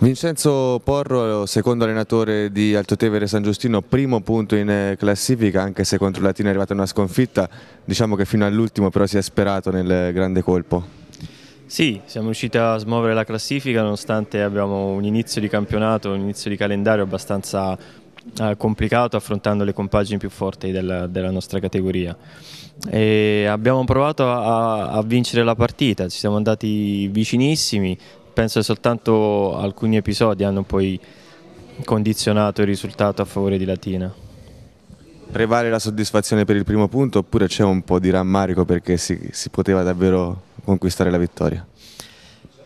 Vincenzo Porro, secondo allenatore di Altotevere San Giustino, primo punto in eh, classifica, anche se contro Latina è arrivata una sconfitta, diciamo che fino all'ultimo però si è sperato nel grande colpo. Sì, siamo riusciti a smuovere la classifica nonostante abbiamo un inizio di campionato, un inizio di calendario abbastanza eh, complicato affrontando le compagini più forti della, della nostra categoria. E abbiamo provato a, a, vincere la partita, ci siamo andati vicinissimi, penso che soltanto alcuni episodi hanno poi condizionato il risultato a favore di Latina. Prevale la soddisfazione per il primo punto oppure c'è un po' di rammarico perché si, si poteva davvero conquistare la vittoria?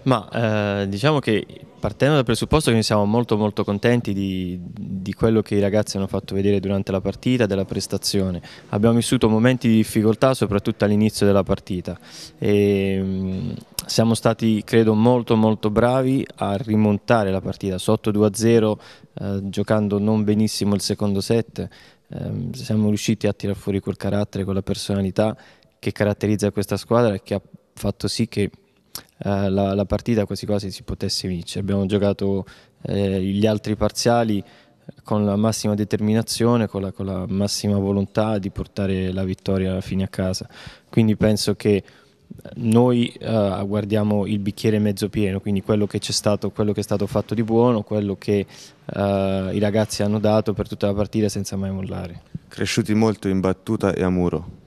Ma eh, diciamo che partendo dal presupposto che noi siamo molto molto contenti di, di, quello che i ragazzi hanno fatto vedere durante la partita, della prestazione. Abbiamo vissuto momenti di difficoltà soprattutto all'inizio della partita e ehm, mh, siamo stati credo molto molto bravi a rimontare la partita sotto 2-0 eh, giocando non benissimo il secondo set. Eh, siamo riusciti a tirar fuori quel carattere, quella personalità che caratterizza questa squadra e che ha fatto sì che eh, la, la, partita quasi quasi si potesse vincere. Abbiamo giocato eh, gli altri parziali con la massima determinazione, con la, con la, massima volontà di portare la vittoria alla fine a casa. Quindi penso che noi eh, guardiamo il bicchiere mezzo pieno, quindi quello che c'è stato, quello che è stato fatto di buono, quello che eh, i ragazzi hanno dato per tutta la partita senza mai mollare. Cresciuti molto in battuta e a muro.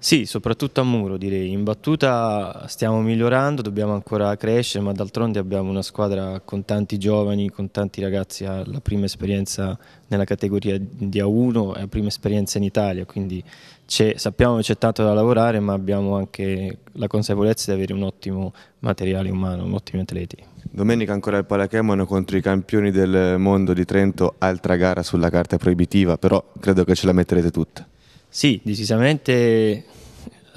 Sì, soprattutto a muro direi, in battuta stiamo migliorando, dobbiamo ancora crescere, ma d'altronde abbiamo una squadra con tanti giovani, con tanti ragazzi ha la prima esperienza nella categoria di A1 e la prima esperienza in Italia, quindi sappiamo che c'è tanto da lavorare, ma abbiamo anche la consapevolezza di avere un ottimo materiale umano, un ottimo atleti. Domenica ancora il Palachemano contro i campioni del mondo di Trento, altra gara sulla carta proibitiva, però credo che ce la metterete tutta. Sì, decisamente eh,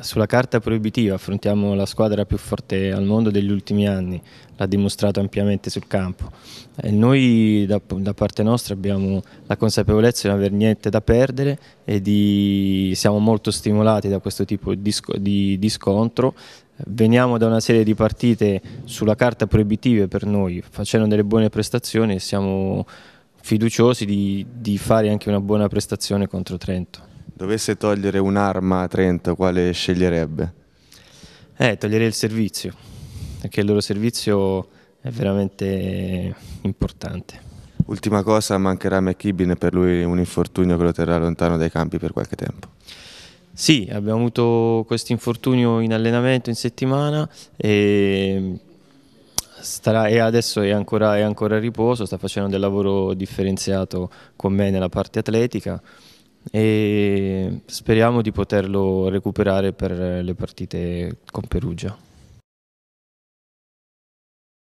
sulla carta proibitiva affrontiamo la squadra più forte al mondo degli ultimi anni, l'ha dimostrato ampiamente sul campo. E noi da, da, parte nostra abbiamo la consapevolezza di non aver niente da perdere e di, siamo molto stimolati da questo tipo di, di, di scontro. Veniamo da una serie di partite sulla carta proibitive per noi, facendo delle buone prestazioni e siamo fiduciosi di, di fare anche una buona prestazione contro Trento. Dovesse togliere un'arma a Trento, quale sceglierebbe? Eh, toglierei il servizio, perché il loro servizio è veramente importante. Ultima cosa, mancherà McKibben, per lui un infortunio che lo terrà lontano dai campi per qualche tempo. Sì, abbiamo avuto questo infortunio in allenamento in settimana e, starà, e adesso è ancora, è ancora a riposo, sta facendo del lavoro differenziato con me nella parte atletica e speriamo di poterlo recuperare per le partite con Perugia.